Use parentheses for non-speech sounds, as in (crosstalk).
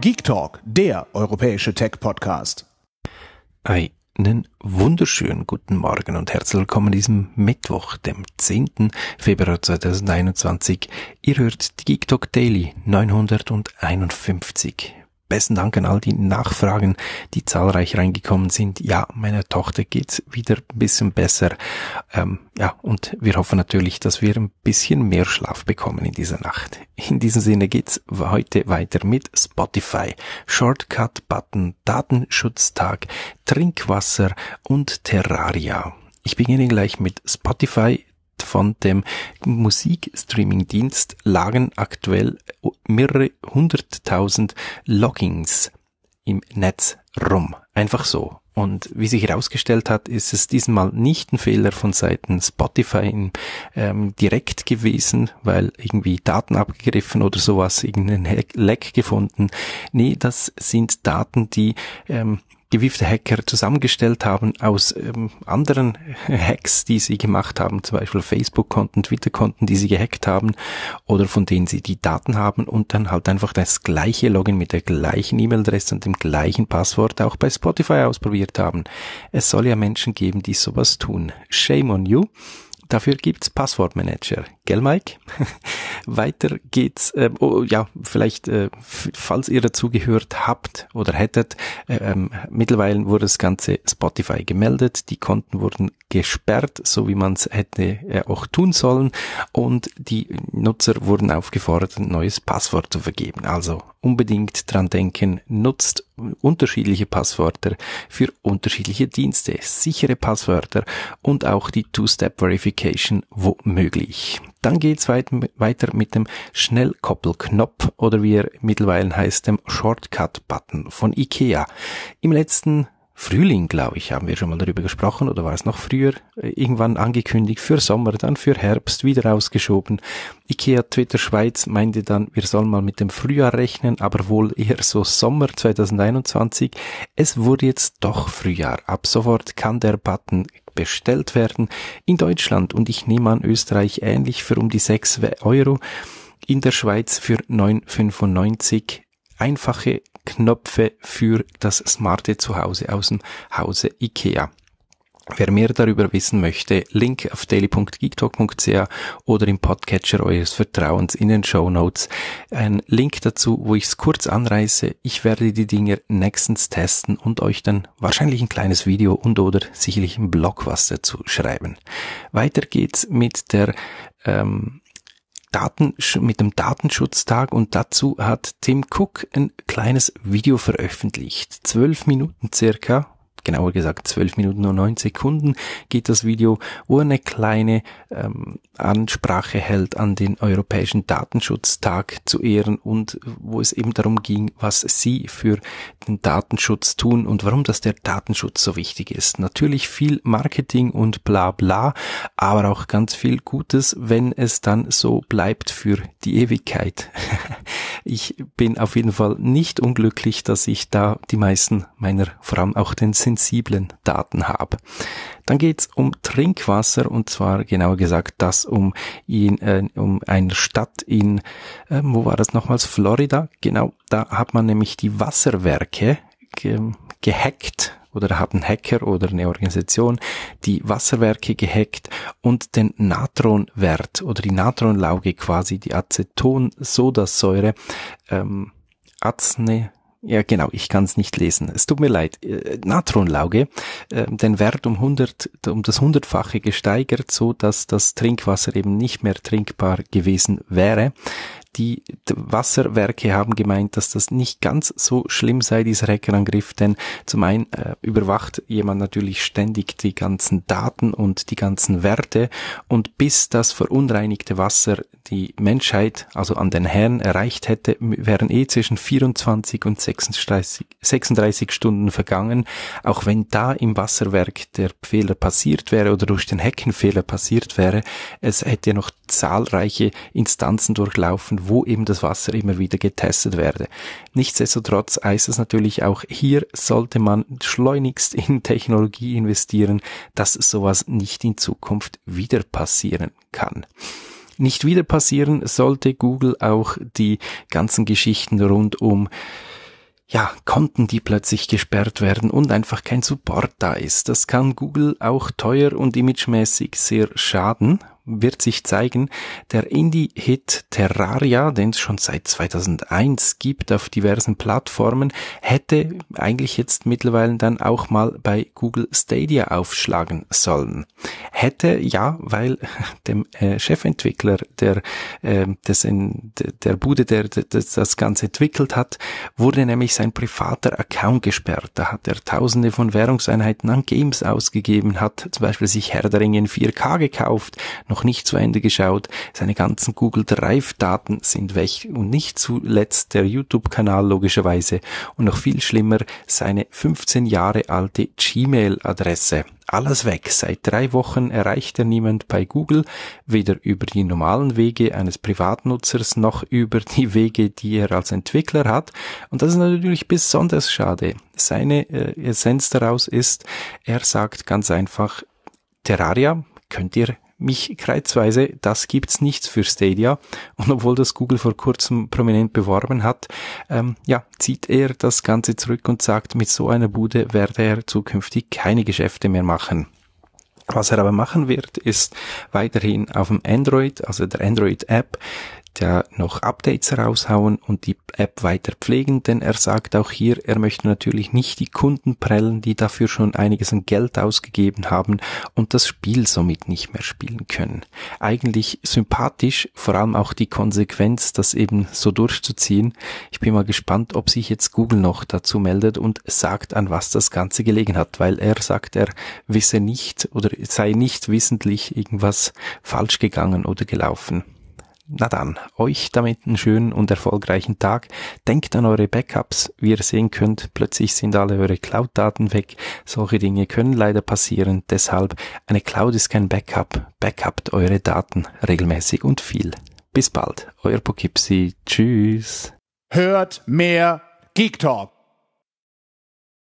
Geek Talk, der europäische Tech-Podcast. Einen wunderschönen guten Morgen und herzlich willkommen an diesem Mittwoch, dem 10. Februar 2021. Ihr hört die Geek Talk Daily 951. Besten Dank an all die Nachfragen, die zahlreich reingekommen sind. Ja, meiner Tochter geht's wieder ein bisschen besser. Ähm, ja, und wir hoffen natürlich, dass wir ein bisschen mehr Schlaf bekommen in dieser Nacht. In diesem Sinne geht's heute weiter mit Spotify, Shortcut Button, Datenschutztag, Trinkwasser und Terraria. Ich beginne gleich mit Spotify, von dem Musikstreaming-Dienst lagen aktuell mehrere hunderttausend Logins im Netz rum. Einfach so. Und wie sich herausgestellt hat, ist es diesmal nicht ein Fehler von Seiten Spotify ähm, direkt gewesen, weil irgendwie Daten abgegriffen oder sowas, irgendein Leck gefunden. Nee, das sind Daten, die ähm, gewiefte Hacker zusammengestellt haben aus ähm, anderen Hacks, die sie gemacht haben, zum Beispiel Facebook-Konten, Twitter-Konten, die sie gehackt haben oder von denen sie die Daten haben und dann halt einfach das gleiche Login mit der gleichen E-Mail-Adresse und dem gleichen Passwort auch bei Spotify ausprobiert haben. Es soll ja Menschen geben, die sowas tun. Shame on you. Dafür gibt's Passwortmanager, gell Mike? (laughs) Weiter geht's, äh, oh, ja, vielleicht, äh, falls ihr dazugehört habt oder hättet, äh, ähm, mittlerweile wurde das ganze Spotify gemeldet, die Konten wurden gesperrt, so wie man es hätte äh, auch tun sollen und die Nutzer wurden aufgefordert, ein neues Passwort zu vergeben. Also unbedingt dran denken, nutzt unterschiedliche Passwörter für unterschiedliche Dienste, sichere Passwörter und auch die Two-Step-Verification womöglich. Dann geht's weit, weiter mit dem Schnellkoppelknopf oder wie er mittlerweile heißt, dem Shortcut-Button von IKEA. Im letzten Frühling, glaube ich, haben wir schon mal darüber gesprochen oder war es noch früher äh, irgendwann angekündigt für Sommer, dann für Herbst wieder rausgeschoben. IKEA Twitter Schweiz meinte dann, wir sollen mal mit dem Frühjahr rechnen, aber wohl eher so Sommer 2021. Es wurde jetzt doch Frühjahr. Ab sofort kann der Button bestellt werden in Deutschland und ich nehme an Österreich ähnlich für um die 6 Euro in der Schweiz für 9,95 einfache Knöpfe für das smarte Zuhause aus dem Hause IKEA. Wer mehr darüber wissen möchte, Link auf daily.geektalk.ca oder im Podcatcher eures Vertrauens in den Show Notes. Ein Link dazu, wo ich es kurz anreiße. Ich werde die Dinge nächstens testen und euch dann wahrscheinlich ein kleines Video und oder sicherlich einen Blog was dazu schreiben. Weiter geht's mit der ähm, Daten, mit dem Datenschutztag und dazu hat Tim Cook ein kleines Video veröffentlicht. Zwölf Minuten circa genauer gesagt 12 Minuten und 9 Sekunden geht das Video, wo er eine kleine ähm, Ansprache hält an den Europäischen Datenschutztag zu Ehren und wo es eben darum ging, was Sie für den Datenschutz tun und warum das der Datenschutz so wichtig ist. Natürlich viel Marketing und bla bla, aber auch ganz viel Gutes, wenn es dann so bleibt für die Ewigkeit. (laughs) ich bin auf jeden Fall nicht unglücklich, dass ich da die meisten meiner, vor allem auch den Sinn sensiblen Daten habe. Dann geht es um Trinkwasser und zwar genauer gesagt das um, in, äh, um eine Stadt in, äh, wo war das nochmals, Florida. Genau, da hat man nämlich die Wasserwerke ge gehackt oder da hat ein Hacker oder eine Organisation die Wasserwerke gehackt und den Natronwert oder die Natronlauge quasi, die Acetonsodasäure, ähm, Azne, ja, genau, ich kann es nicht lesen. Es tut mir leid. Äh, Natronlauge, äh, den Wert um 100, um das hundertfache gesteigert, so dass das Trinkwasser eben nicht mehr trinkbar gewesen wäre die Wasserwerke haben gemeint, dass das nicht ganz so schlimm sei, dieser Hackerangriff, denn zum einen äh, überwacht jemand natürlich ständig die ganzen Daten und die ganzen Werte und bis das verunreinigte Wasser die Menschheit, also an den Herrn, erreicht hätte, wären eh zwischen 24 und 36, 36 Stunden vergangen, auch wenn da im Wasserwerk der Fehler passiert wäre oder durch den Hackenfehler passiert wäre, es hätte noch zahlreiche Instanzen durchlaufen, wo eben das Wasser immer wieder getestet werde. Nichtsdestotrotz heißt es natürlich auch, hier sollte man schleunigst in Technologie investieren, dass sowas nicht in Zukunft wieder passieren kann nicht wieder passieren, sollte Google auch die ganzen Geschichten rund um ja, Konten, die plötzlich gesperrt werden und einfach kein Support da ist. Das kann Google auch teuer und imagemäßig sehr schaden, wird sich zeigen. Der Indie-Hit Terraria, den es schon seit 2001 gibt auf diversen Plattformen, hätte eigentlich jetzt mittlerweile dann auch mal bei Google Stadia aufschlagen sollen. Hätte ja, weil (laughs) dem äh, Chefentwickler, der äh, das in, der Bude, der, der das Ganze entwickelt hat, wurde nämlich sein privater Account gesperrt. Da hat er Tausende von Währungseinheiten an Games ausgegeben, hat zum Beispiel sich Herdering in 4K gekauft, noch nicht zu Ende geschaut. Seine ganzen Google Drive-Daten sind weg und nicht zuletzt der YouTube-Kanal logischerweise und noch viel schlimmer seine 15 Jahre alte Gmail-Adresse. Alles weg. Seit drei Wochen erreicht er niemand bei Google, weder über die normalen Wege eines Privatnutzers noch über die Wege, die er als Entwickler hat. Und das ist natürlich besonders schade. Seine äh, Essenz daraus ist, er sagt ganz einfach, Terraria könnt ihr mich kreuzweise, das gibt's nichts für Stadia. Und obwohl das Google vor kurzem prominent beworben hat, ähm, ja, zieht er das Ganze zurück und sagt, mit so einer Bude werde er zukünftig keine Geschäfte mehr machen. Was er aber machen wird, ist weiterhin auf dem Android, also der Android-App, da noch Updates raushauen und die App weiter pflegen, denn er sagt auch hier, er möchte natürlich nicht die Kunden prellen, die dafür schon einiges an Geld ausgegeben haben und das Spiel somit nicht mehr spielen können. Eigentlich sympathisch, vor allem auch die Konsequenz, das eben so durchzuziehen. Ich bin mal gespannt, ob sich jetzt Google noch dazu meldet und sagt, an was das Ganze gelegen hat, weil er sagt, er wisse nicht oder sei nicht wissentlich irgendwas falsch gegangen oder gelaufen. Na dann, euch damit einen schönen und erfolgreichen Tag. Denkt an eure Backups. Wie ihr sehen könnt, plötzlich sind alle eure Cloud-Daten weg. Solche Dinge können leider passieren. Deshalb, eine Cloud ist kein Backup. Backupt eure Daten regelmäßig und viel. Bis bald, euer Pokipsi. Tschüss. Hört mehr Geek Talk.